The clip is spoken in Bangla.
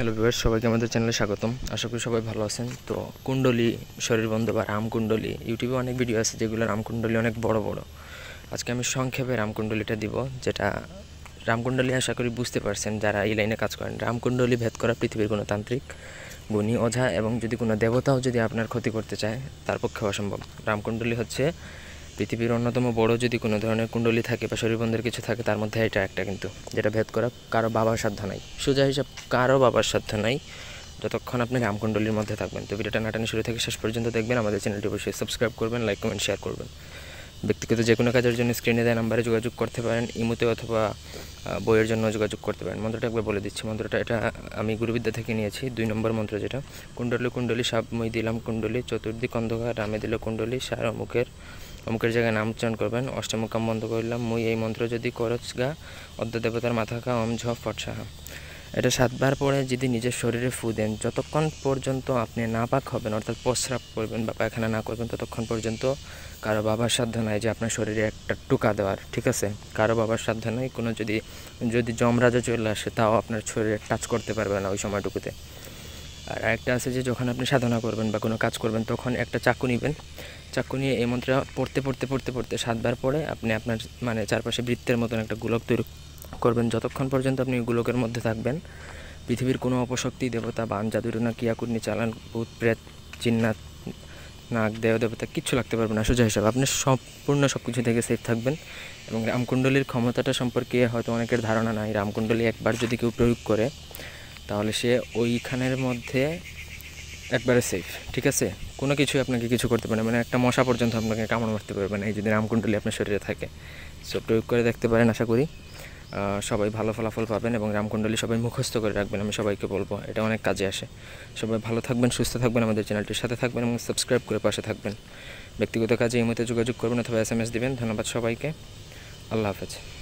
হ্যালো বিবার সবাইকে আমাদের চ্যানেলে স্বাগতম আশা করি সবাই ভালো আছেন তো কুণ্ডলি বন্ধ বা রামকুণ্ডলি ইউটিউবে অনেক ভিডিও আছে যেগুলো রামকুণ্ডলি অনেক বড় বড় আজকে আমি সংক্ষেপে রামকুণ্ডলিটা দিব যেটা রামকুণ্ডলি আশা করি বুঝতে পারছেন যারা এই লাইনে কাজ করেন রামকুণ্ডলি ভেদ করা পৃথিবীর কোনো তান্ত্রিক গুণী ওঝা এবং যদি কোনো দেবতাও যদি আপনার ক্ষতি করতে চায় তার পক্ষে অসম্ভব রামকুণ্ডলি হচ্ছে পৃথিবীর অন্যতম বড় যদি কোনো ধরনের কুণ্ডলী থাকে বা শরীরবন্ধের কিছু থাকে তার মধ্যে এটা একটা কিন্তু যেটা ভেদ করা কারো বাবার সাধ্য নাই সোজা হিসাব কারো বাবার সাধ্য নাই যতক্ষণ আপনি রামকুণ্ডলীর মধ্যে থাকবেন তো ভিডিওটা নাটানি শুরু থেকে শেষ পর্যন্ত দেখবেন আমাদের চ্যানেলটি অবশ্যই সাবস্ক্রাইব করবেন লাইক কমেন্ট শেয়ার করবেন ব্যক্তিগত যে কোনো কাজের জন্য স্ক্রিনে দেয় নাম্বারে যোগাযোগ করতে পারেন ইমোতে অথবা বইয়ের জন্য যোগাযোগ করতে পারেন মন্ত্রটা একবার বলে দিচ্ছি মন্ত্রটা এটা আমি গুরুবিদ্যা থেকে নিয়েছি দুই নম্বর মন্ত্র যেটা কুণ্ডলী কুণ্ডলী সাপ মই দিলাম কুণ্ডলী চতুর্দিক অন্ধকার রামে দিল কুণ্ডলী সারা মুখের অমুকের জায়গায় নাম উচ্চারণ করবেন অষ্টমকাম বন্ধ করলাম মুই এই মন্ত্র যদি করচ গা দেবতার মাথা খা অম ঝ ফটসাহা এটা সাতবার পরে যদি নিজের শরীরে ফু দেন যতক্ষণ পর্যন্ত আপনি না পাক হবেন অর্থাৎ প্রস্রাব করবেন বা পায়খানা না করবেন ততক্ষণ পর্যন্ত কারো বাবার সাধ্য নাই যে আপনার শরীরে একটা টুকা দেওয়ার ঠিক আছে কারো বাবার সাধ্য নাই কোনো যদি যদি জমরাজা চলে আসে তাও আপনার শরীরে টাচ করতে পারবে না ওই সময়টুকুতে আর একটা আছে যে যখন আপনি সাধনা করবেন বা কোনো কাজ করবেন তখন একটা চাকু নেবেন চাকু নিয়ে এই মন্ত্র পড়তে পড়তে পড়তে পড়তে সাতবার পরে আপনি আপনার মানে চারপাশে বৃত্তের মতন একটা গোলক তৈরি করবেন যতক্ষণ পর্যন্ত আপনি গোলকের মধ্যে থাকবেন পৃথিবীর কোনো অপশক্তি দেবতা বান না কিয়াকুর্নি চালান ভূত প্রেত চিন্নাত নাক দেহ দেবতা কিচ্ছু লাগতে পারবে না সোজা হিসাবে আপনি সম্পূর্ণ সব কিছু থেকে সেফ থাকবেন এবং রামকুণ্ডলীর ক্ষমতাটা সম্পর্কে হয়তো অনেকের ধারণা নাই রামকুণ্ডলী একবার যদি কেউ প্রয়োগ করে তাহলে সে ওইখানের মধ্যে একবারে সেফ ঠিক আছে কোনো কিছুই আপনাকে কিছু করতে পারে মানে একটা মশা পর্যন্ত আপনাকে কামড় মারতে পারবে না এই যদি রামকুণ্ডলি আপনার শরীরে থাকে সো প্রয়োগ করে দেখতে পারেন আশা করি সবাই ভালো ফলাফল পাবেন এবং রামকুণ্ডলি সবাই মুখস্থ করে রাখবেন আমি সবাইকে বলবো এটা অনেক কাজে আসে সবাই ভালো থাকবেন সুস্থ থাকবেন আমাদের চ্যানেলটির সাথে থাকবেন এবং সাবস্ক্রাইব করে পাশে থাকবেন ব্যক্তিগত কাজে এই মতো যোগাযোগ করবেন অথবা এস এম এস দেবেন ধন্যবাদ সবাইকে আল্লাহ হাফেজ